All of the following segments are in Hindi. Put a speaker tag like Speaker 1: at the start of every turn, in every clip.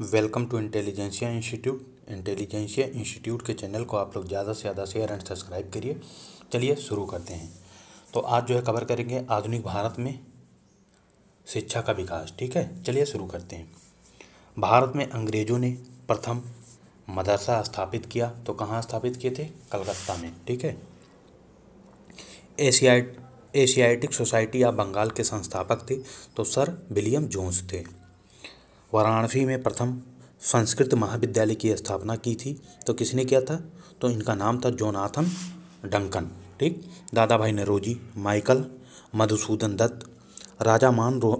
Speaker 1: Welcome to intelligentsia institute intelligentsia institute के चैनल को आप लोग ज़्यादा से ज़्यादा शेयर एंड सब्सक्राइब करिए चलिए शुरू करते हैं तो आज जो है कवर करेंगे आधुनिक भारत में शिक्षा का विकास ठीक है चलिए शुरू करते हैं भारत में अंग्रेज़ों ने प्रथम मदरसा स्थापित किया तो कहाँ स्थापित किए थे कलकत्ता में ठीक है एशियाई एशियाटिक सोसाइटी ऑफ बंगाल के संस्थापक थे तो सर विलियम जोन्स थे वाराणसी में प्रथम संस्कृत महाविद्यालय की स्थापना की थी तो किसने किया था तो इनका नाम था जोनाथन डंकन ठीक दादा भाई नरोजी माइकल मधुसूदन दत्त राजा मान रो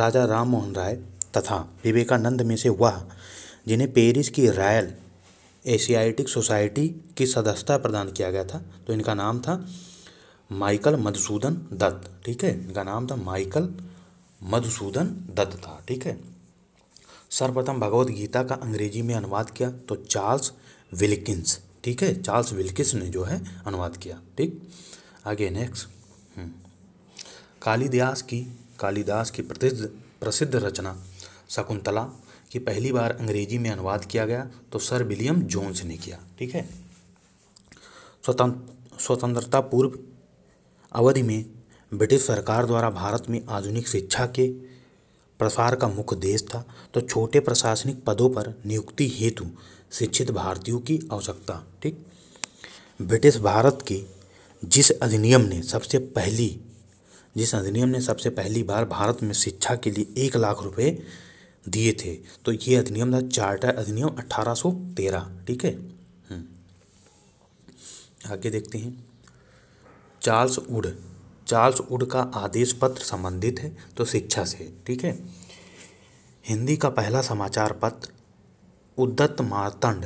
Speaker 1: राजा राम मोहन राय तथा विवेकानंद में से वह जिन्हें पेरिस की रॉयल एशियाटिक सोसाइटी की सदस्यता प्रदान किया गया था तो इनका नाम था माइकल मधुसूदन दत्त ठीक है इनका नाम था माइकल मधुसूदन दत्त था ठीक है सर्वप्रथम भगवत गीता का अंग्रेजी में अनुवाद किया तो चार्ल्स विल्किंस ठीक है चार्ल्स विल्किंस ने जो है अनुवाद किया ठीक आगे नेक्स्ट हम्म। कालिदास की कालिदास की प्रसिद्ध प्रसिद्ध रचना शकुंतला की पहली बार अंग्रेजी में अनुवाद किया गया तो सर विलियम जोन्स ने किया ठीक है स्वतंत्र स्वतंत्रता पूर्व अवधि में ब्रिटिश सरकार द्वारा भारत में आधुनिक शिक्षा के प्रसार का मुख्य देश था तो छोटे प्रशासनिक पदों पर नियुक्ति हेतु शिक्षित भारतीयों की आवश्यकता ठीक ब्रिटिश भारत के जिस अधिनियम ने सबसे पहली जिस अधिनियम ने सबसे पहली बार भारत में शिक्षा के लिए एक लाख रुपए दिए थे तो ये अधिनियम था चार्टर अधिनियम 1813 ठीक है हम्म। आगे देखते हैं चार्ल्स वुड चार्ल्स वुड का आदेश पत्र संबंधित है तो शिक्षा से ठीक है हिंदी का पहला समाचार पत्र उद्दत्त मारतंड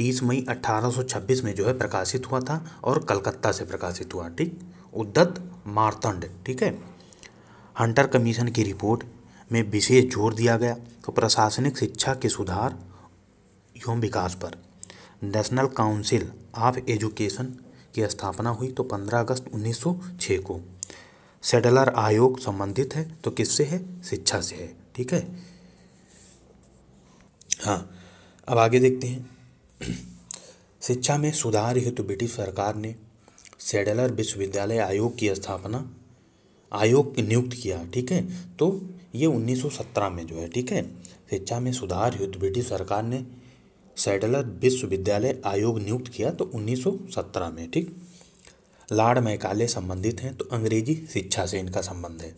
Speaker 1: 30 मई 1826 में जो है प्रकाशित हुआ था और कलकत्ता से प्रकाशित हुआ ठीक उद्दत्त मारतंड ठीक है हंटर कमीशन की रिपोर्ट में विशेष जोर दिया गया तो प्रशासनिक शिक्षा के सुधार एवं विकास पर नेशनल काउंसिल ऑफ एजुकेशन की स्थापना हुई तो 15 अगस्त 1906 को सेडलर आयोग संबंधित है तो किससे है शिक्षा से है ठीक है हाँ अब आगे देखते हैं शिक्षा में सुधार हेतु ब्रिटिश सरकार ने सेडलर विश्वविद्यालय आयोग की स्थापना आयोग नियुक्त किया ठीक है तो ये 1917 में जो है ठीक है शिक्षा में सुधार हेतु ब्रिटिश सरकार ने सेडलर विश्वविद्यालय आयोग नियुक्त किया तो 1917 में ठीक लाड़ मैकाले संबंधित हैं तो अंग्रेजी शिक्षा से इनका संबंध है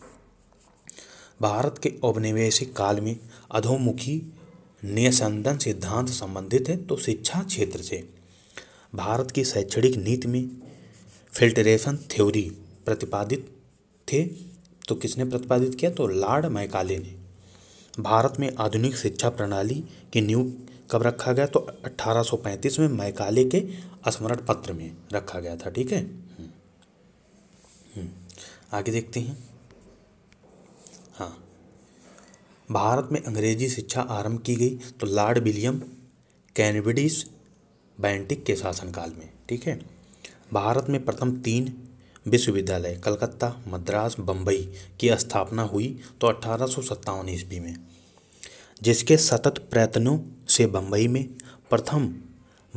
Speaker 1: भारत के औपनिवेशिक काल में अधोमुखी न्यसंदन सिद्धांत संबंधित है तो शिक्षा क्षेत्र से भारत की शैक्षणिक नीति में फिल्ट्रेशन थ्योरी प्रतिपादित थे तो किसने प्रतिपादित किया तो लॉर्ड मैकाले ने भारत में आधुनिक शिक्षा प्रणाली की नींव कब रखा गया तो 1835 में मैकाले के स्मरण पत्र में रखा गया था ठीक है हम्म। आगे देखते हैं हाँ भारत में अंग्रेजी शिक्षा आरंभ की गई तो लॉर्ड विलियम कैनविडिस बैंटिक के शासनकाल में ठीक है भारत में प्रथम तीन विश्वविद्यालय कलकत्ता मद्रास बम्बई की स्थापना हुई तो अठारह सौ ईस्वी में जिसके सतत प्रयत्नों से बम्बई में प्रथम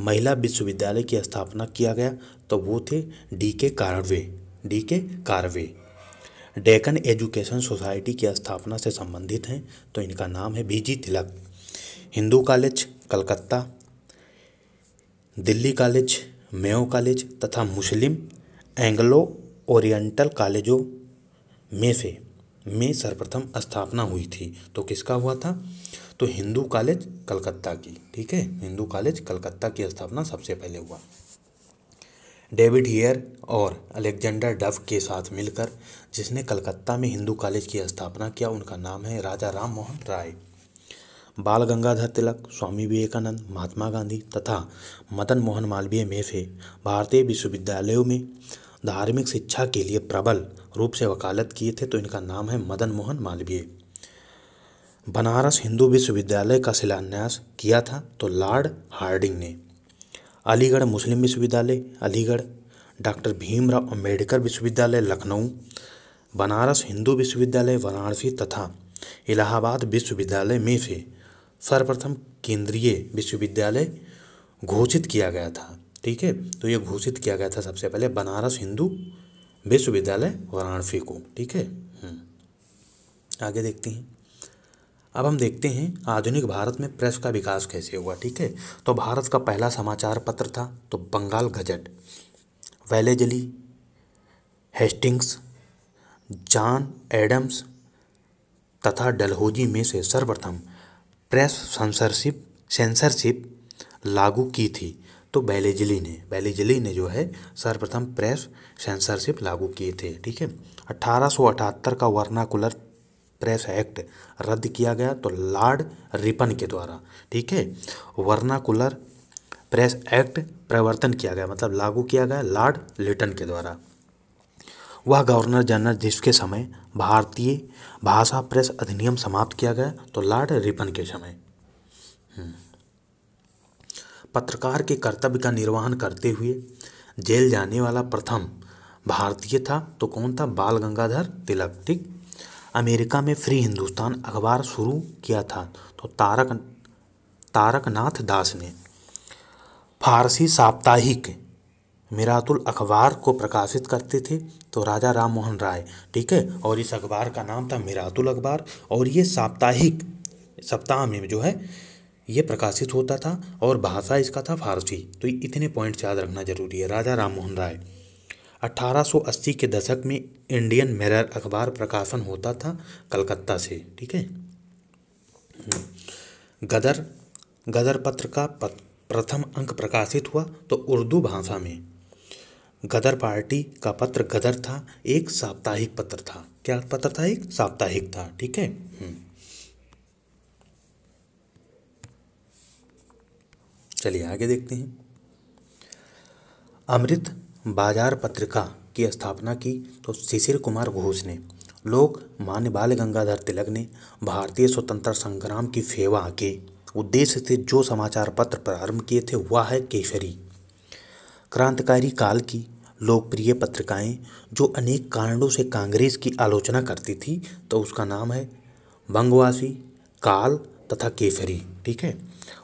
Speaker 1: महिला विश्वविद्यालय की स्थापना किया गया तो वो थे डी के कारणवे डी के कार्वे डेकन एजुकेशन सोसाइटी की स्थापना से संबंधित हैं तो इनका नाम है B G Tilak Hindu college Calcutta Delhi college Mayo college तथा मुस्लिम एंग्लो ओरिएंटल कॉलेजों में से में सर्वप्रथम स्थापना हुई थी तो किसका हुआ था तो हिंदू कॉलेज कलकत्ता की ठीक है हिंदू कॉलेज कलकत्ता की स्थापना सबसे पहले हुआ डेविड हेयर और अलेक्जेंडर डफ के साथ मिलकर जिसने कलकत्ता में हिंदू कॉलेज की स्थापना किया उनका नाम है राजा राम मोहन राय बाल गंगाधर तिलक स्वामी विवेकानंद महात्मा गांधी तथा मदन मोहन मालवीय में से भारतीय विश्वविद्यालयों में धार्मिक शिक्षा के लिए प्रबल रूप से वकालत किए थे तो इनका नाम है मदन मोहन मालवीय बनारस हिंदू विश्वविद्यालय का शिलान्यास किया था तो लॉर्ड हार्डिंग ने अलीगढ़ मुस्लिम विश्वविद्यालय अलीगढ़ डॉक्टर भीमराव अम्बेडकर विश्वविद्यालय लखनऊ बनारस हिंदू विश्वविद्यालय वाराणसी तथा इलाहाबाद विश्वविद्यालय में से सर्वप्रथम केंद्रीय विश्वविद्यालय घोषित किया गया था ठीक है तो ये घोषित किया गया था सबसे पहले बनारस हिंदू विश्वविद्यालय वाराणसी को ठीक है हम्म। आगे देखते हैं अब हम देखते हैं आधुनिक भारत में प्रेस का विकास कैसे हुआ ठीक है तो भारत का पहला समाचार पत्र था तो Bengal gazette Wellesley Hastings John Adams तथा डलहौजी में से सर्वप्रथम प्रेस सेंसरशिप सेंसरशिप लागू की थी तो बैलेजली ने बैलेजली ने जो है सर्वप्रथम प्रेस सेंसरशिप लागू किए थे ठीक है अठारह का वर्नाकुलर क्रैश एक्ट रद्द किया गया तो लॉर्ड रिपन के द्वारा ठीक है वर्नाकुलर प्रेस एक्ट परिवर्तन किया गया मतलब लागू किया गया लॉर्ड लिटन के द्वारा वह गवर्नर जनरल जिसके समय भारतीय भाषा प्रेस अधिनियम समाप्त किया गया तो लॉर्ड रिपन के समय हम्म। पत्रकार के कर्तव्य का निर्वहन करते हुए जेल जाने वाला प्रथम भारतीय था तो कौन था बाल गंगाधर तिलक ठीक अमेरिका में फ्री हिंदुस्तान अखबार शुरू किया था तो तारक तारकनाथ दास ने फारसी साप्ताहिक मिरातुल अखबार को प्रकाशित करते थे तो राजा राम मोहन राय ठीक है और इस अखबार का नाम था मिरातुल अखबार और ये साप्ताहिक सप्ताह में जो है ये प्रकाशित होता था और भाषा इसका था फारसी तो इतने पॉइंट्स याद रखना जरूरी है राजा राम मोहन राय 1880 के दशक में इंडियन मिरर अखबार प्रकाशन होता था कलकत्ता से ठीक है गदर गदर पत्र का प्रथम अंक प्रकाशित हुआ तो उर्दू भाषा में गदर पार्टी का पत्र गदर था एक साप्ताहिक पत्र था क्या पत्र था एक साप्ताहिक था ठीक है हम्म। चलिए आगे देखते हैं अमृत बाजार पत्रिका की स्थापना की तो शिशिर कुमार घोष ने लोग मान्य बाल गंगाधर तिलक ने भारतीय स्वतंत्रता संग्राम की सेवा के उद्देश्य से जो समाचार पत्र प्रारंभ किए थे वह है केसरी क्रांतिकारी काल की लोकप्रिय पत्रिकाएं जो अनेक कारणों से कांग्रेस की आलोचना करती थी तो उसका नाम है बंगवासी काल तथा केसरी ठीक है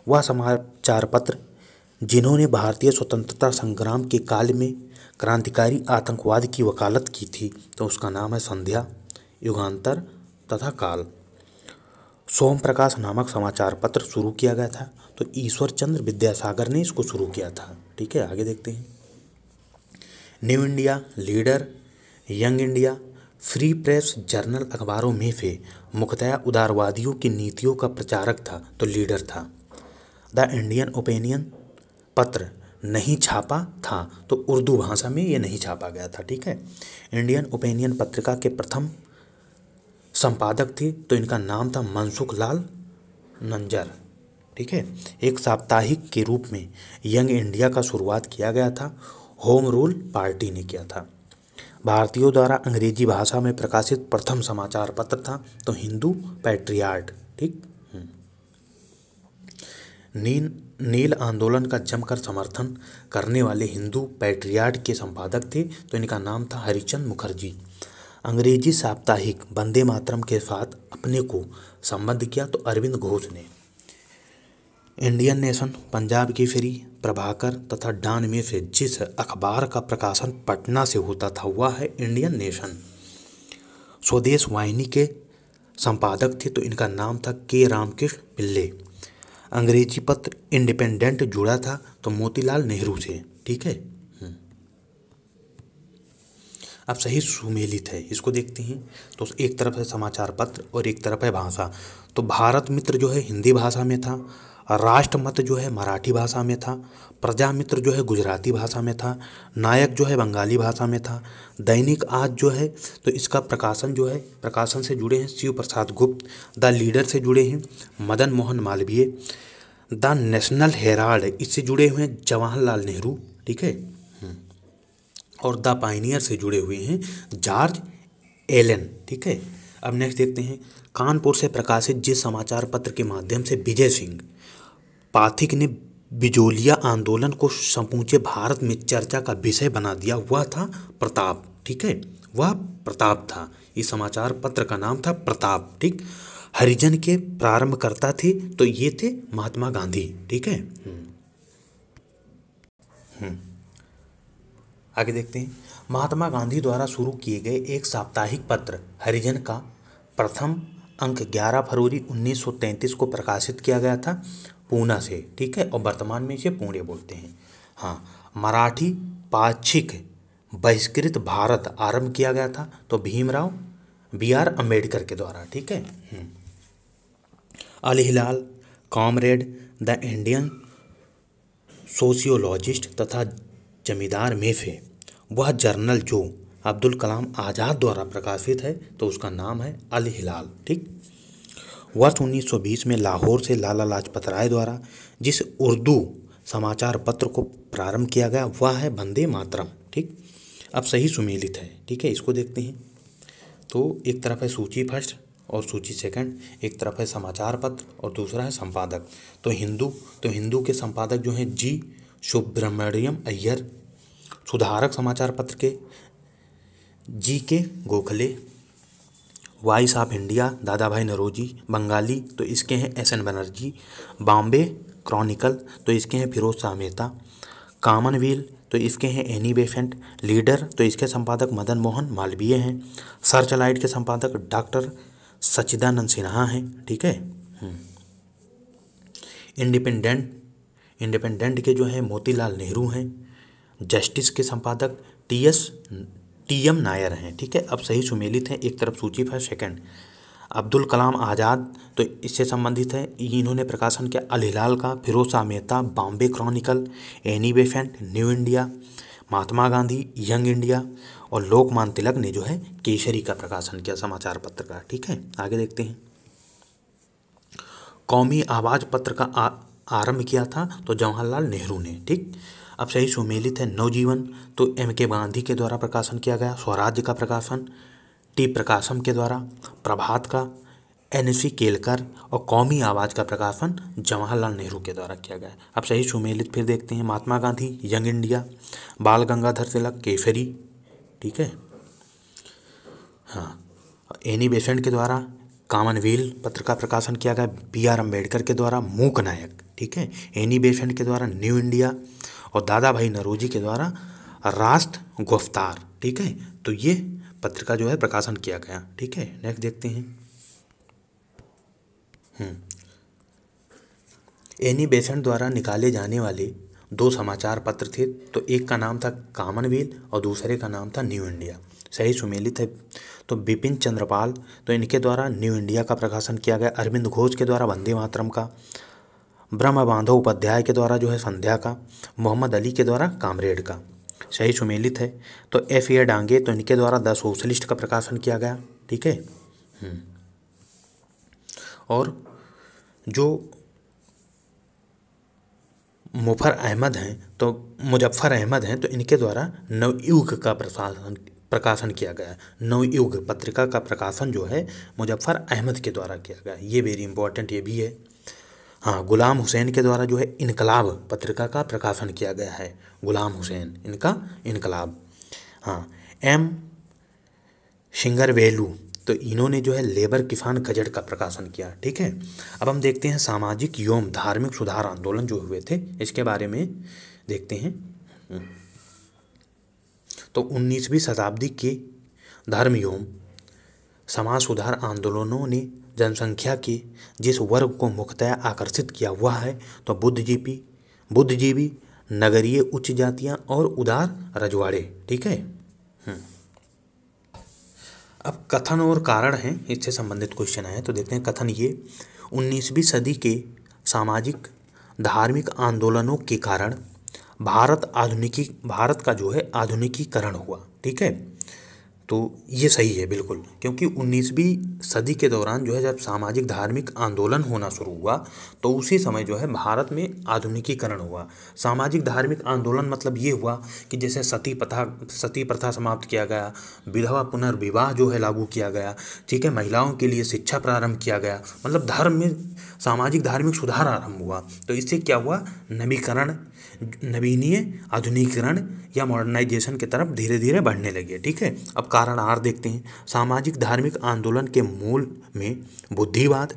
Speaker 1: वह समाचार पत्र जिन्होंने भारतीय स्वतंत्रता संग्राम के काल में क्रांतिकारी आतंकवाद की वकालत की थी तो उसका नाम है संध्या युगांतर तथा काल सोम प्रकाश नामक समाचार पत्र शुरू किया गया था तो ईश्वर चंद्र विद्यासागर ने इसको शुरू किया था ठीक है आगे देखते हैं new India leader young India free press journal अखबारों में से मुख्यतया उदारवादियों की नीतियों का प्रचारक था तो लीडर था द इंडियन ओपिनियन पत्र नहीं छापा था तो उर्दू भाषा में ये नहीं छापा गया था ठीक है इंडियन ओपिनियन पत्रिका के प्रथम संपादक थे तो इनका नाम था मनसुख लाल नंजर ठीक है एक साप्ताहिक के रूप में यंग इंडिया का शुरुआत किया गया था होम रूल पार्टी ने किया था भारतीयों द्वारा अंग्रेजी भाषा में प्रकाशित प्रथम समाचार पत्र था तो हिंदू पैट्रियार्ट ठीक हम्म। नीन नील आंदोलन का जमकर समर्थन करने वाले हिंदू पैट्रियाड के संपादक थे तो इनका नाम था हरिचंद मुखर्जी अंग्रेजी साप्ताहिक बंदे मातरम के साथ अपने को संबद्ध किया तो अरविंद घोष ने इंडियन नेशन पंजाब की फ्री प्रभाकर तथा डान में से जिस अखबार का प्रकाशन पटना से होता था हुआ है इंडियन नेशन स्वदेश वाहिनी के संपादक थे तो इनका नाम था के रामकृष्ण पिल्ले अंग्रेजी पत्र इंडिपेंडेंट जुड़ा था तो मोतीलाल नेहरू से ठीक है हम्म। अब सही सुमेलित है इसको देखते हैं तो एक तरफ है समाचार पत्र और एक तरफ है भाषा तो भारत मित्र जो है हिंदी भाषा में था राष्ट्रमत जो है मराठी भाषा में था प्रजामित्र जो है गुजराती भाषा में था नायक जो है बंगाली भाषा में था दैनिक आज जो है तो इसका प्रकाशन जो है प्रकाशन से जुड़े हैं शिव प्रसाद गुप्त द लीडर से जुड़े हैं Madan Mohan Malviya the national herald इससे जुड़े हुए हैं जवाहरलाल नेहरू ठीक है हम्म। और द पाइनियर से जुड़े हुए हैं जॉर्ज एलन ठीक है अब नेक्स्ट देखते हैं कानपुर से प्रकाशित जिस समाचार पत्र के माध्यम से विजय सिंह पाथिक ने बिजोलिया आंदोलन को समूचे भारत में चर्चा का विषय बना दिया हुआ था प्रताप ठीक है वह प्रताप था इस समाचार पत्र का नाम था प्रताप ठीक हरिजन के प्रारंभकर्ता थे तो ये थे महात्मा गांधी ठीक है हम्म। हम्म। आगे देखते हैं महात्मा गांधी द्वारा शुरू किए गए एक साप्ताहिक पत्र हरिजन का प्रथम अंक 11 फरवरी 1933 को प्रकाशित किया गया था पूना से ठीक है और वर्तमान में इसे पुणे बोलते हैं हाँ मराठी पाक्षिक बहिष्कृत भारत आरंभ किया गया था तो भीमराव बी आर अम्बेडकर के द्वारा ठीक है हम्म। Al Hilal comrade the Indian sociologist तथा जमींदार मेफे वह जर्नल जो अब्दुल कलाम आज़ाद द्वारा प्रकाशित है तो उसका नाम है अल हिलाल ठीक वर्ष 1920 में लाहौर से लाला लाजपत राय द्वारा जिस उर्दू समाचार पत्र को प्रारंभ किया गया वह है वंदे मातरम ठीक अब सही सुमेलित है ठीक है इसको देखते हैं तो एक तरफ है सूची फर्स्ट और सूची सेकंड एक तरफ है समाचार पत्र और दूसरा है संपादक तो हिंदू तो हिंदू के संपादक जो हैं जी सुब्रमण्यम अय्यर सुधारक समाचार पत्र के जी के गोखले वाइस ऑफ इंडिया दादा भाई नरोजी बंगाली तो इसके हैं S N Banerjee Bombay chronicle तो इसके हैं फिरोज शाह मेहता कामनवेल तो इसके हैं एनी बेफेंट लीडर तो इसके संपादक मदन मोहन मालवीय हैं सर्चलाइट के संपादक डॉक्टर सचिदानंद सिन्हा हैं ठीक है हम्म। इंडिपेंडेंट इंडिपेंडेंट के जो हैं मोतीलाल नेहरू हैं जस्टिस के संपादक T S T M Nair हैं ठीक है अब सही सुमेलित हैं एक तरफ सूची पर सेकंड अब्दुल कलाम आज़ाद तो इससे संबंधित है इन्होंने प्रकाशन किया अलहिलाल का Feroze Mehta Bombay chronicle Annie Besant new India Mahatma Gandhi young India और लोकमान तिलक ने जो है केसरी का प्रकाशन किया समाचार पत्र का ठीक है आगे देखते हैं कौमी आवाज़ पत्र का आरंभ किया था तो जवाहरलाल नेहरू ने ठीक अब सही सुमेलित है नवजीवन तो एम के गांधी के द्वारा प्रकाशन किया गया स्वराज्य का प्रकाशन टी प्रकाशम के द्वारा प्रभात का एन सी केलकर और कौमी आवाज़ का प्रकाशन जवाहरलाल नेहरू के द्वारा किया गया अब सही सुमेलित फिर देखते हैं महात्मा गांधी यंग इंडिया बाल गंगाधर तिलक केसरी ठीक है हाँ एनी बेसेंट के द्वारा कामनवेल पत्र का प्रकाशन किया गया बी आर अम्बेडकर के द्वारा मूक नायक ठीक है एनी बेसेंट के द्वारा न्यू इंडिया और दादा भाई नरोजी के द्वारा रास्त गुफ्तार ठीक है तो ये पत्रिका जो है प्रकाशन किया गया ठीक है नेक्स्ट देखते हैं हम्म। एनी बेसेंट द्वारा निकाले जाने वाले दो समाचार पत्र थे तो एक का नाम था कामनवेल और दूसरे का नाम था न्यू इंडिया सही सुमेलित है तो बिपिन चंद्रपाल तो इनके द्वारा न्यू इंडिया का प्रकाशन किया गया अरविंद घोष के द्वारा वंदे मातरम का ब्रह्म बांधव उपाध्याय के द्वारा जो है संध्या का मोहम्मद अली के द्वारा कामरेड का सही सुमेलित है तो एफ ए डांगे तो इनके द्वारा द सोशलिस्ट का प्रकाशन किया गया ठीक है हम्म। और जो मुफर अहमद हैं तो मुजफ्फर अहमद हैं तो इनके द्वारा नवयुग का प्रशासन प्रकाशन किया गया नवयुग पत्रिका का प्रकाशन जो है मुजफ्फर अहमद के द्वारा किया गया ये वेरी इंपॉर्टेंट ये भी है हाँ गुलाम हुसैन के द्वारा जो है इनकलाब पत्रिका का प्रकाशन किया गया है गुलाम हुसैन इनका इनकलाब हाँ एम शिंगर वेलू तो इन्होंने जो है लेबर किसान गजट का प्रकाशन किया ठीक है अब हम देखते हैं सामाजिक योम धार्मिक सुधार आंदोलन जो हुए थे इसके बारे में देखते हैं हम्म। तो उन्नीसवीं शताब्दी के धर्म योम समाज सुधार आंदोलनों ने जनसंख्या की जिस वर्ग को मुख्यतः आकर्षित किया हुआ है तो बुद्धिजीवी बुद्धिजीवी नगरीय उच्च जातियां और उदार रजवाड़े ठीक है हम्म। अब कथन और कारण हैं इससे संबंधित क्वेश्चन आए तो देखते हैं कथन ये उन्नीसवीं सदी के सामाजिक धार्मिक आंदोलनों के कारण भारत आधुनिकी भारत का जो है आधुनिकीकरण हुआ ठीक है तो ये सही है बिल्कुल क्योंकि उन्नीसवीं सदी के दौरान जो है जब सामाजिक धार्मिक आंदोलन होना शुरू हुआ तो उसी समय जो है भारत में आधुनिकीकरण हुआ सामाजिक धार्मिक आंदोलन मतलब ये हुआ कि जैसे सती प्रथा सती प्रथा समाप्त किया गया विधवा पुनर्विवाह जो है लागू किया गया ठीक है महिलाओं के लिए शिक्षा प्रारंभ किया गया मतलब धर्म में सामाजिक धार्मिक सुधार आरम्भ हुआ तो इससे क्या हुआ नवीकरण नवीनीय आधुनिकीकरण या मॉडर्नाइजेशन की तरफ धीरे धीरे बढ़ने लगे ठीक है अब कारण आर देखते हैं सामाजिक धार्मिक आंदोलन के मूल में बुद्धिवाद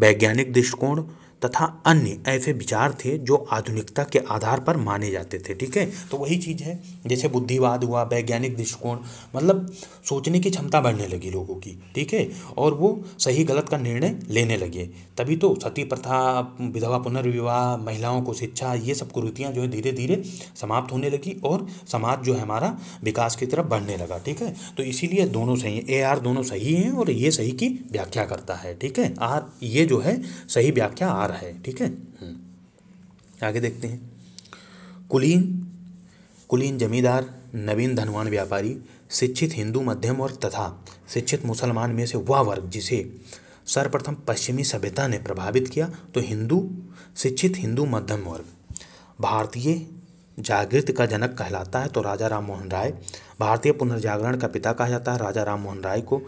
Speaker 1: वैज्ञानिक दृष्टिकोण तथा अन्य ऐसे विचार थे जो आधुनिकता के आधार पर माने जाते थे ठीक है तो वही चीज़ है जैसे बुद्धिवाद हुआ वैज्ञानिक दृष्टिकोण मतलब सोचने की क्षमता बढ़ने लगी लोगों की ठीक है और वो सही गलत का निर्णय लेने लगे तभी तो सती प्रथा विधवा पुनर्विवाह महिलाओं को शिक्षा ये सब कुरीतियाँ जो है धीरे धीरे समाप्त होने लगी और समाज जो है हमारा विकास की तरफ बढ़ने लगा ठीक है तो इसीलिए दोनों सही ए आर दोनों सही हैं और ये सही की व्याख्या करता है ठीक है आर ये जो है सही व्याख्या आर रहा है ठीक है हम्म। आगे देखते हैं कुलीन कुलीन जमींदार नवीन धनवान व्यापारी शिक्षित हिंदू मध्यम और तथा शिक्षित मुसलमान में से वह वर्ग जिसे सर्वप्रथम पश्चिमी सभ्यता ने प्रभावित किया तो हिंदू शिक्षित हिंदू मध्यम वर्ग भारतीय जागृत का जनक कहलाता है तो राजा राम मोहन राय भारतीय पुनर्जागरण का पिता कहा जाता है राजा राम मोहन राय को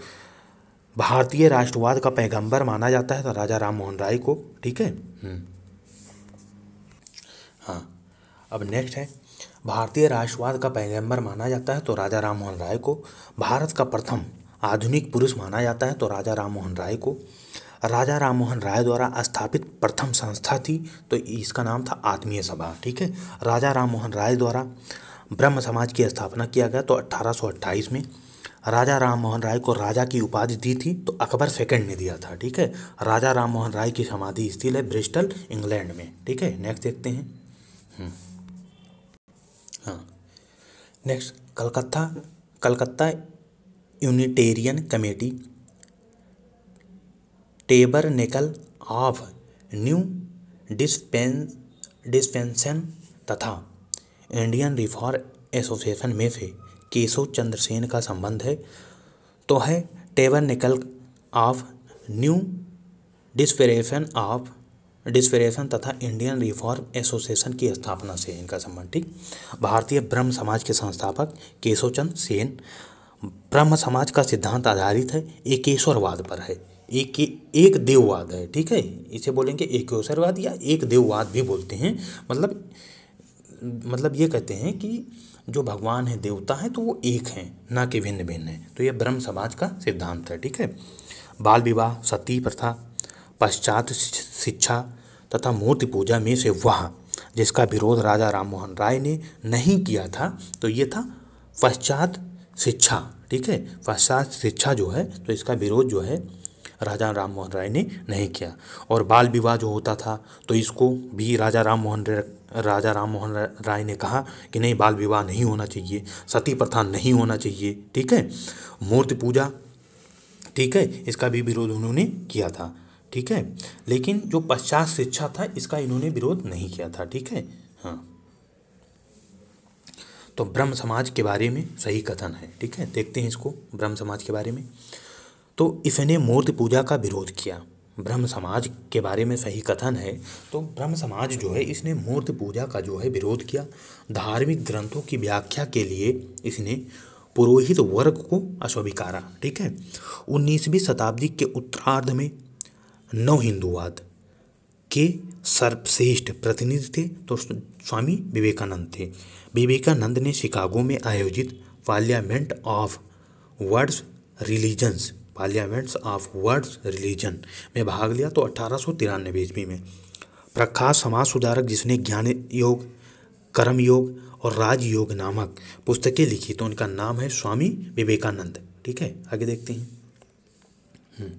Speaker 1: भारतीय राष्ट्रवाद का पैगंबर माना जाता है तो राजा राम मोहन राय को ठीक है हम्म। हाँ अब नेक्स्ट है भारतीय राष्ट्रवाद का पैगंबर माना जाता है तो राजा राम मोहन राय को भारत का प्रथम आधुनिक पुरुष माना जाता है तो राजा राम मोहन राय को राजा राम मोहन राय द्वारा स्थापित प्रथम संस्था थी तो इसका नाम था आत्मीय सभा ठीक है राजा राम मोहन राय द्वारा ब्रह्म समाज की स्थापना किया गया तो अट्ठारह में राजा राम मोहन राय को राजा की उपाधि दी थी तो अकबर सेकंड ने दिया था ठीक है राजा राम मोहन राय की समाधि स्थिल है ब्रिस्टल इंग्लैंड में ठीक है नेक्स्ट देखते हैं हम्म। हाँ next Calcutta Calcutta Unitarian committee tabernacle of new डिस्पें डिस्पेंसन तथा इंडियन रिफॉर्म एसोसिएशन में से केशव चंद्रसेन का संबंध है तो है निकल of new dispensation of dispensation तथा इंडियन रिफॉर्म एसोसिएशन की स्थापना से इनका संबंध ठीक भारतीय ब्रह्म समाज के संस्थापक चंद सेन ब्रह्म समाज का सिद्धांत आधारित है एकेश्वरवाद पर है एक एक देववाद है ठीक है इसे बोलेंगे एकेश्वरवाद या एक देववाद भी बोलते हैं मतलब मतलब ये कहते हैं कि जो भगवान हैं देवता हैं तो वो एक हैं ना कि भिन्न भिन्न हैं तो ये ब्रह्म समाज का सिद्धांत है ठीक है बाल विवाह सती प्रथा पश्चात शिक्षा तथा मूर्ति पूजा में से वह जिसका विरोध राजा राममोहन राय ने नहीं किया था तो ये था पश्चात शिक्षा ठीक है पश्चात शिक्षा जो है तो इसका विरोध जो है राजा राम मोहन राय ने नहीं किया और बाल विवाह जो होता था तो इसको भी राजा राम मोहन राजा राम मोहन राय ने कहा कि नहीं बाल विवाह नहीं होना चाहिए सती प्रथा नहीं होना चाहिए ठीक है मूर्ति पूजा ठीक है इसका भी विरोध उन्होंने किया था ठीक है लेकिन जो पश्चात शिक्षा था इसका इन्होंने विरोध नहीं किया था ठीक है हाँ तो ब्रह्म समाज के बारे में सही कथन है ठीक है देखते हैं इसको ब्रह्म समाज के बारे में तो इसने मूर्ति पूजा का विरोध किया ब्रह्म समाज के बारे में सही कथन है तो ब्रह्म समाज जो है इसने मूर्ति पूजा का जो है विरोध किया धार्मिक ग्रंथों की व्याख्या के लिए इसने पुरोहित वर्ग को अस्वीकारा ठीक है उन्नीसवीं शताब्दी के उत्तरार्ध में नव हिंदुवाद के सर्वश्रेष्ठ प्रतिनिधि थे तो स्वामी विवेकानंद थे विवेकानंद ने शिकागो में आयोजित parliament of world's religions parliaments of world's religion में भाग लिया तो अठारह सौ तिरानवे ईस्वी में प्रख्यात समाज सुधारक जिसने ज्ञान योग कर्म योग और राज योग नामक पुस्तकें लिखी तो उनका नाम है स्वामी विवेकानंद ठीक है आगे देखते हैं हम्म।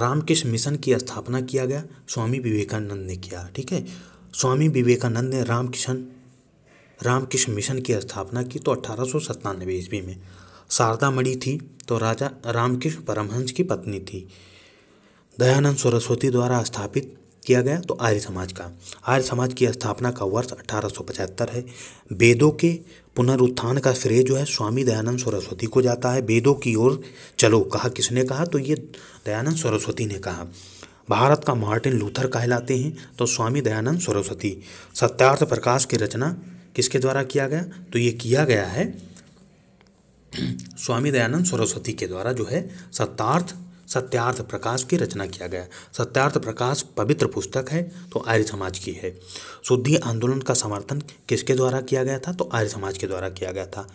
Speaker 1: रामकृष्ण मिशन की स्थापना किया गया स्वामी विवेकानंद ने किया ठीक है स्वामी विवेकानंद ने रामकृष्ण रामकृष्ण मिशन की स्थापना की तो अठारह ईस्वी में शारदा मणि थी तो राजा रामकृष्ण परमहंस की पत्नी थी दयानंद सरस्वती द्वारा स्थापित किया गया तो आर्य समाज का आर्य समाज की स्थापना का वर्ष अठारह है वेदों के पुनरुत्थान का श्रेय जो है स्वामी दयानंद सरस्वती को जाता है वेदों की ओर चलो कहा किसने कहा तो ये दयानंद सरस्वती ने कहा भारत का मार्टिन लूथर कहलाते हैं तो स्वामी दयानंद सरस्वती सत्यार्थ प्रकाश की रचना किसके द्वारा किया गया तो ये किया गया है स्वामी दयानंद सरस्वती के द्वारा जो है सत्यार्थ सत्यार्थ प्रकाश की रचना किया गया सत्यार्थ प्रकाश पवित्र पुस्तक है तो आर्य समाज की है शुद्धि आंदोलन का समर्थन किसके द्वारा किया गया था तो आर्य समाज के द्वारा किया गया था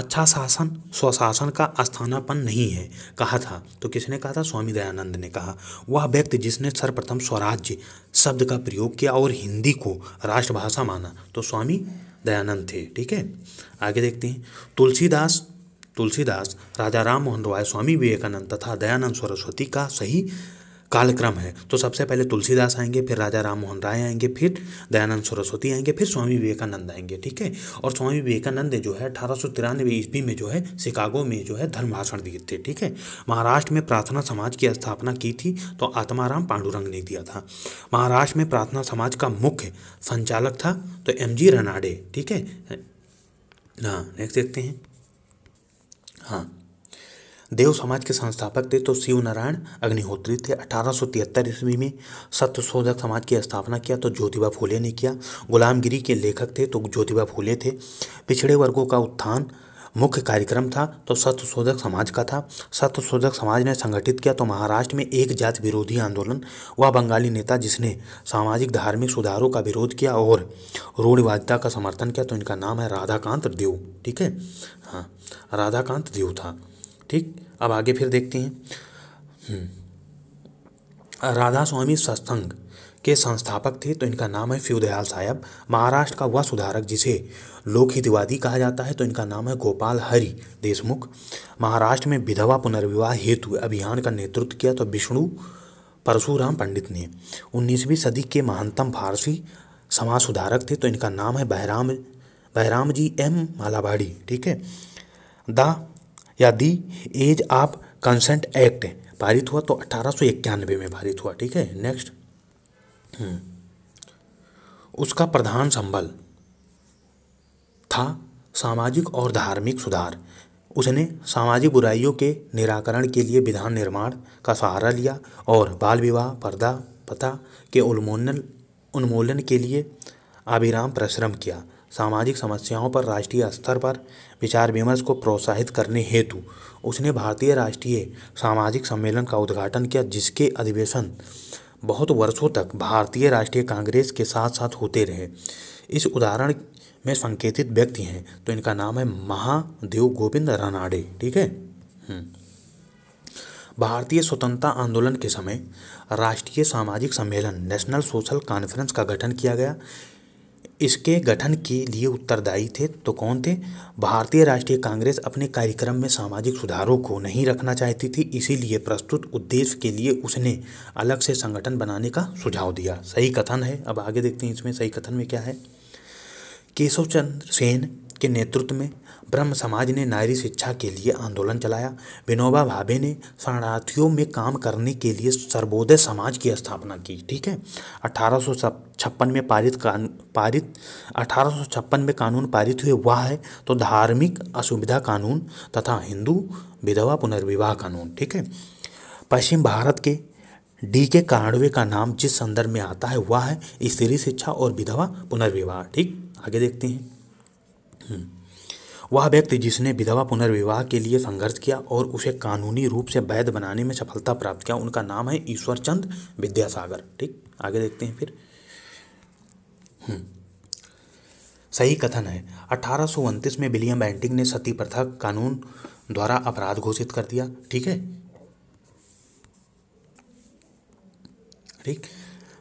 Speaker 1: अच्छा शासन स्वशासन का स्थानापन नहीं है कहा था तो किसने कहा था स्वामी दयानंद ने कहा वह व्यक्ति जिसने सर्वप्रथम स्वराज्य शब्द का प्रयोग किया और हिंदी को राष्ट्रभाषा माना तो स्वामी दयानंद थे ठीक है आगे देखते हैं तुलसीदास तुलसीदास राजा राम मोहन रॉय स्वामी विवेकानंद तथा दयानंद सरस्वती का सही कालक्रम है तो सबसे पहले तुलसीदास आएंगे फिर राजा राम मोहन राय आएंगे फिर दयानंद सरस्वती आएंगे फिर स्वामी विवेकानंद आएंगे ठीक है और स्वामी विवेकानंद जो है अठारह सौ तिरानवे ईस्वी में जो है शिकागो में जो है धर्म भाषण दिए थे ठीक है महाराष्ट्र में प्रार्थना समाज की स्थापना की थी तो आत्माराम पांडुरंग ने दिया था महाराष्ट्र में प्रार्थना समाज का मुख्य संचालक था तो एम जी रनाडे ठीक है हाँ नेक्स्ट देखते हैं हाँ देव समाज के संस्थापक थे तो शिव नारायण अग्निहोत्री थे अठारह ईस्वी में सत्य शोधक समाज की स्थापना किया तो ज्योतिबा फूले ने किया गुलामगिरी के लेखक थे तो ज्योतिबा फूले थे पिछड़े वर्गों का उत्थान मुख्य कार्यक्रम था तो सत्यशोधक समाज का था सत्यशोधक समाज ने संगठित किया तो महाराष्ट्र में एक जात विरोधी आंदोलन वह बंगाली नेता जिसने सामाजिक धार्मिक सुधारों का विरोध किया और रूढ़िवादिता का समर्थन किया तो इनका नाम है राधाकांत देव ठीक है हाँ राधाकांत देव था ठीक अब आगे फिर देखते हैं हम्म। राधा स्वामी सत्संग के संस्थापक थे तो इनका नाम है फ्यूदयाल साहब महाराष्ट्र का वह सुधारक जिसे लोकहितवादी कहा जाता है तो इनका नाम है गोपाल हरि देशमुख महाराष्ट्र में विधवा पुनर्विवाह हेतु अभियान का नेतृत्व किया तो विष्णु परशुराम पंडित ने उन्नीसवीं सदी के महानतम फारसी समाज सुधारक थे तो इनका नाम है बहराम बहराम जी एम मालाबाड़ी ठीक है द या the age of consent act पारित हुआ तो अठारह में पारित हुआ ठीक है नेक्स्ट हम्म। उसका प्रधान संबल था सामाजिक और धार्मिक सुधार उसने सामाजिक बुराइयों के निराकरण के लिए विधान निर्माण का सहारा लिया और बाल विवाह पर्दा पता के उन्मूलन उन्मूलन के लिए अभिराम परिश्रम किया सामाजिक समस्याओं पर राष्ट्रीय स्तर पर विचार विमर्श को प्रोत्साहित करने हेतु उसने भारतीय राष्ट्रीय सामाजिक सम्मेलन का उद्घाटन किया जिसके अधिवेशन बहुत वर्षों तक भारतीय राष्ट्रीय कांग्रेस के साथ साथ होते रहे इस उदाहरण में संकेतित व्यक्ति हैं तो इनका नाम है महादेव गोविंद रानाडे ठीक है हम्म। भारतीय स्वतंत्रता आंदोलन के समय राष्ट्रीय सामाजिक सम्मेलन नेशनल सोशल कॉन्फ्रेंस का गठन किया गया इसके गठन के लिए उत्तरदायी थे तो कौन थे भारतीय राष्ट्रीय कांग्रेस अपने कार्यक्रम में सामाजिक सुधारों को नहीं रखना चाहती थी इसीलिए प्रस्तुत उद्देश्य के लिए उसने अलग से संगठन बनाने का सुझाव दिया सही कथन है अब आगे देखते हैं इसमें सही कथन में क्या है केशव चंद्र सेन के नेतृत्व में ब्रह्म समाज ने नारी शिक्षा के लिए आंदोलन चलाया विनोबा भावे ने शरणार्थियों में काम करने के लिए सर्वोदय समाज की स्थापना की ठीक है अठारह छप्पन में पारित कान पारित अठारह छप्पन में कानून पारित हुए वह है तो धार्मिक असुविधा कानून तथा हिंदू विधवा पुनर्विवाह कानून ठीक है पश्चिम भारत के डी के कारणवे का नाम जिस संदर्भ में आता है वह है स्त्री शिक्षा और विधवा पुनर्विवाह ठीक आगे देखते हैं हम्म। वह व्यक्ति जिसने विधवा पुनर्विवाह के लिए संघर्ष किया और उसे कानूनी रूप से वैध बनाने में सफलता प्राप्त किया उनका नाम है ईश्वर चंद विद्यासागर ठीक आगे देखते हैं फिर हम्म। सही कथन है अठारह में विलियम बैंटिंग ने सती प्रथा कानून द्वारा अपराध घोषित कर दिया ठीक है ठीक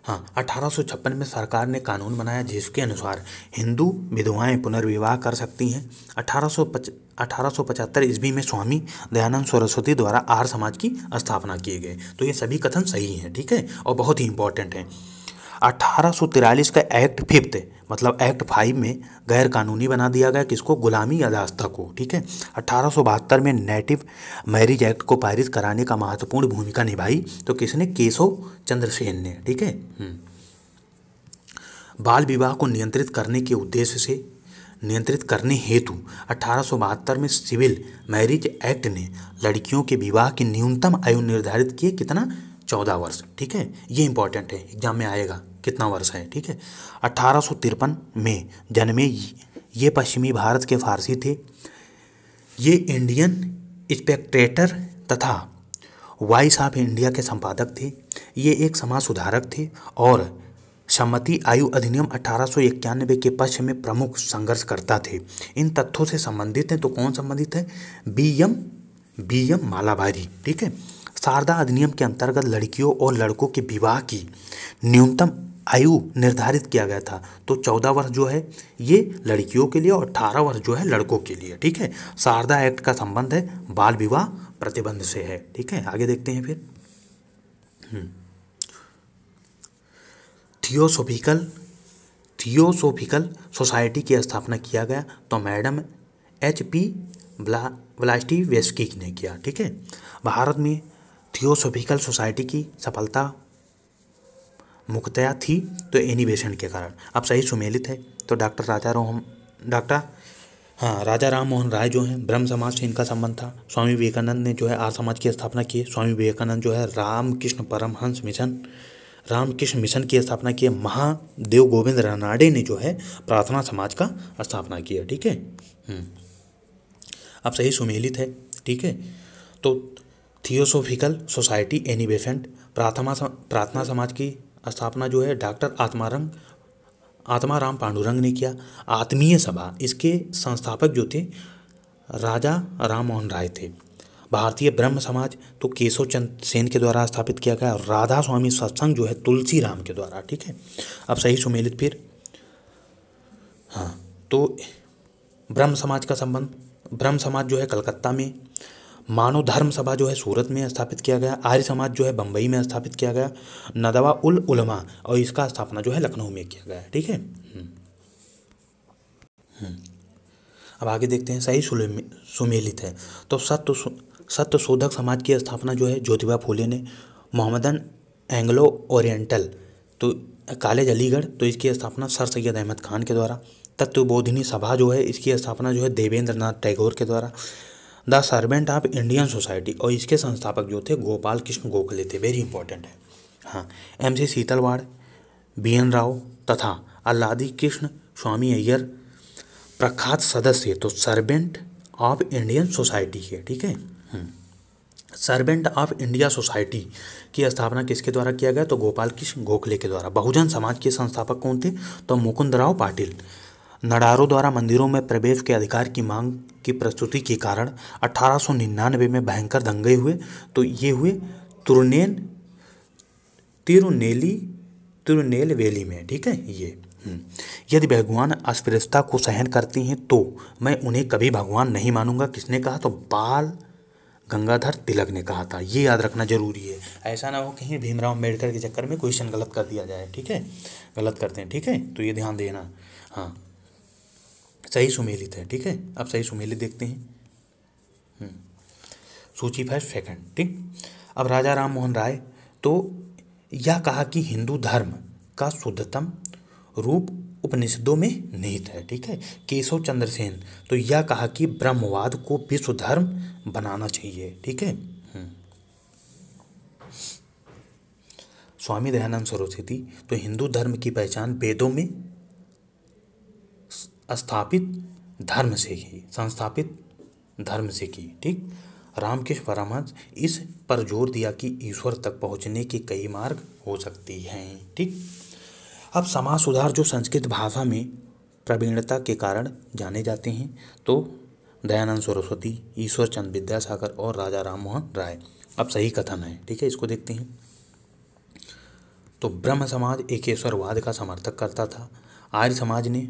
Speaker 1: हाँ अठारह में सरकार ने कानून बनाया जिसके अनुसार हिंदू विधवाएं पुनर्विवाह कर सकती हैं अठारह सौ ईस्वी में स्वामी दयानंद सरस्वती द्वारा आर समाज की स्थापना किए गए तो ये सभी कथन सही हैं ठीक है और बहुत ही इंपॉर्टेंट हैं 1843 का एक्ट फिफ्थ मतलब एक्ट फाइव में गैर कानूनी बना दिया गया किसको गुलामी अदास्ता को ठीक है अठारह में नेटिव मैरिज एक्ट को पारित कराने का महत्वपूर्ण भूमिका निभाई तो किसने केशव चंद्रसेन ने ठीक है हम्म। बाल विवाह को नियंत्रित करने के उद्देश्य से नियंत्रित करने हेतु अठारह में सिविल मैरिज एक्ट ने लड़कियों के विवाह की न्यूनतम आयु निर्धारित किए कितना चौदह वर्ष ठीक है ये इंपॉर्टेंट है एग्जाम में आएगा कितना वर्ष है ठीक है अठारह में जन्मे ये पश्चिमी भारत के फारसी थे ये इंडियन इंस्पेक्ट्रेटर तथा वॉइस ऑफ इंडिया के संपादक थे ये एक समाज सुधारक थे और सम्मति आयु अधिनियम अठारह के पक्ष में प्रमुख संघर्षकर्ता थे इन तथ्यों से संबंधित हैं तो कौन संबंधित है B M B M Malabari ठीक है शारदा अधिनियम के अंतर्गत लड़कियों और लड़कों के विवाह की न्यूनतम आयु निर्धारित किया गया था तो चौदह वर्ष जो है ये लड़कियों के लिए और अठारह वर्ष जो है लड़कों के लिए ठीक है शारदा एक्ट का संबंध है बाल विवाह प्रतिबंध से है ठीक है आगे देखते हैं फिर हम्म। थियोसोफिकल थियोसोफिकल सोसाइटी की स्थापना किया गया तो मैडम एच पी ब्ला ब्लास्टी वेस्किक ने किया ठीक है भारत में थियोसोफिकल सोसाइटी की सफलता मुख्यतया थी तो एनिवेशन के कारण अब सही सुमेलित है तो डॉक्टर राजा रोहम डॉक्टर हाँ राजा राम मोहन राय जो हैं ब्रह्म समाज से इनका संबंध था स्वामी विवेकानंद ने जो है आर समाज की स्थापना की स्वामी विवेकानंद जो है रामकृष्ण परमहंस मिशन रामकृष्ण मिशन की स्थापना की महादेव गोविंद रनाडे ने जो है प्रार्थना समाज का स्थापना किया ठीक है हम्म। अब सही सुमेलित है ठीक है तो थियोसोफिकल सोसाइटी बेफेंट प्रार्थना प्रार्थना समाज की स्थापना जो है डॉक्टर आत्मारंग आत्माराम पांडुरंग ने किया आत्मीय सभा इसके संस्थापक जो थे राजा राम मोहन राय थे भारतीय ब्रह्म समाज तो केशव चंद सेन के द्वारा स्थापित किया गया और राधा स्वामी सत्संग जो है तुलसी राम के द्वारा ठीक है अब सही सुमेलित फिर हाँ तो ब्रह्म समाज का संबंध ब्रह्म समाज जो है कलकत्ता में मानव धर्म सभा जो है सूरत में स्थापित किया गया आर्य समाज जो है बम्बई में स्थापित किया गया नदवा उल उलमा और इसका स्थापना जो है लखनऊ में किया गया ठीक है हम्म। हम्म। अब आगे देखते हैं सही सुमेलित है तो सत्य सत्य शोधक समाज की स्थापना जो है ज्योतिबा फूले ने मोहम्मदन एंग्लो ओरिएंटल तो कॉलेज अलीगढ़ तो इसकी स्थापना सर सैयद अहमद खान के द्वारा तत्वबोधिनी सभा जो है इसकी स्थापना जो है देवेंद्र नाथ टैगोर के द्वारा the servant of Indian society और इसके संस्थापक जो थे गोपाल कृष्ण गोखले थे वेरी इंपॉर्टेंट है हाँ M C Setalvad B N Rao तथा अल्लादी कृष्ण स्वामी अय्यर प्रख्यात सदस्य तो सर्वेंट ऑफ इंडियन सोसाइटी के ठीक है हम्म। सर्वेंट ऑफ इंडिया सोसाइटी की स्थापना किसके द्वारा किया गया तो गोपाल कृष्ण गोखले के द्वारा बहुजन समाज के संस्थापक कौन थे तो मुकुंद राव पाटिल नडारों द्वारा मंदिरों में प्रवेश के अधिकार की मांग की प्रस्तुति के कारण 1899 में भयंकर दंगे हुए तो ये हुए तुरनेन तिरुनेली तिरुनेल वैली में ठीक है ये हम्म। यदि भगवान अस्पृश्यता को सहन करती हैं तो मैं उन्हें कभी भगवान नहीं मानूंगा किसने कहा तो बाल गंगाधर तिलक ने कहा था ये याद रखना जरूरी है ऐसा ना हो कहीं भीमराव अम्बेडकर के चक्कर में क्वेश्चन गलत कर दिया जाए ठीक है गलत करते हैं ठीक है तो ये ध्यान देना हाँ सही सुमेलित है ठीक है अब सही सुमेलित देखते हैं हम्म। सूची फर्स्ट सेकंड ठीक अब राजा राम मोहन राय तो यह कहा कि हिंदू धर्म का शुद्धतम रूप उपनिषदों में निहित है ठीक है केशव चंद्रसेन तो यह कहा कि ब्रह्मवाद को विश्व धर्म बनाना चाहिए ठीक है हम्म। स्वामी दयानंद सरस्वती तो हिंदू धर्म की पहचान वेदों में स्थापित धर्म से की संस्थापित धर्म से की ठीक रामकृष्ण परमहंस इस पर जोर दिया कि ईश्वर तक पहुंचने के कई मार्ग हो सकती हैं ठीक अब समाज सुधार जो संस्कृत भाषा में प्रवीणता के कारण जाने जाते हैं तो दयानंद सरस्वती ईश्वर चंद विद्यासागर और राजा राम मोहन राय अब सही कथन है ठीक है इसको देखते हैं तो ब्रह्म समाज एकेश्वरवाद का समर्थक करता था आर्य समाज ने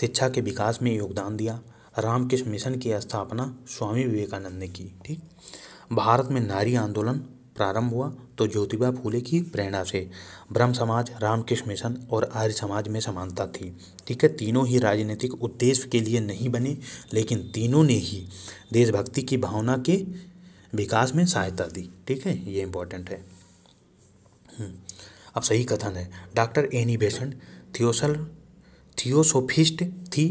Speaker 1: शिक्षा के विकास में योगदान दिया रामकृष्ण मिशन की स्थापना स्वामी विवेकानंद ने की ठीक भारत में नारी आंदोलन प्रारंभ हुआ तो ज्योतिबा फूले की प्रेरणा से ब्रह्म समाज रामकृष्ण मिशन और आर्य समाज में समानता थी ठीक है तीनों ही राजनीतिक उद्देश्य के लिए नहीं बने लेकिन तीनों ने ही देशभक्ति की भावना के विकास में सहायता दी ठीक है ये इम्पोर्टेंट है हम्म, अब सही कथन है डॉक्टर एनी बेसेंट थियोसल थियोसोफिस्ट थी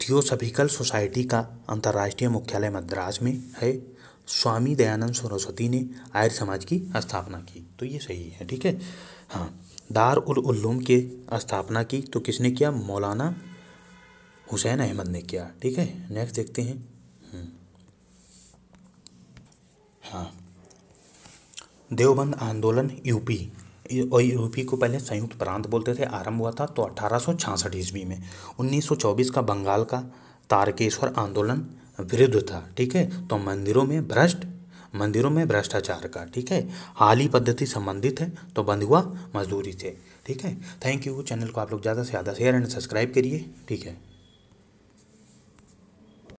Speaker 1: थियोसफिकल सोसाइटी का अंतर्राष्ट्रीय मुख्यालय मद्रास में है स्वामी दयानंद सरस्वती ने आयर समाज की स्थापना की तो ये सही है ठीक है हाँ दार उल उलूम के स्थापना की तो किसने किया मौलाना हुसैन अहमद ने किया ठीक है नेक्स्ट देखते हैं हम्म। हाँ देवबंद आंदोलन यूपी और यूपी को पहले संयुक्त प्रांत बोलते थे आरंभ हुआ था तो अठारह ईस्वी में 1924 का बंगाल का तारकेश्वर आंदोलन विरुद्ध था ठीक है तो मंदिरों में भ्रष्ट मंदिरों में भ्रष्टाचार का ठीक है हाल ही पद्धति संबंधित है तो बंद हुआ मजदूरी से ठीक है थैंक यू चैनल को आप लोग ज़्यादा से ज़्यादा शेयर एंड सब्सक्राइब करिए ठीक है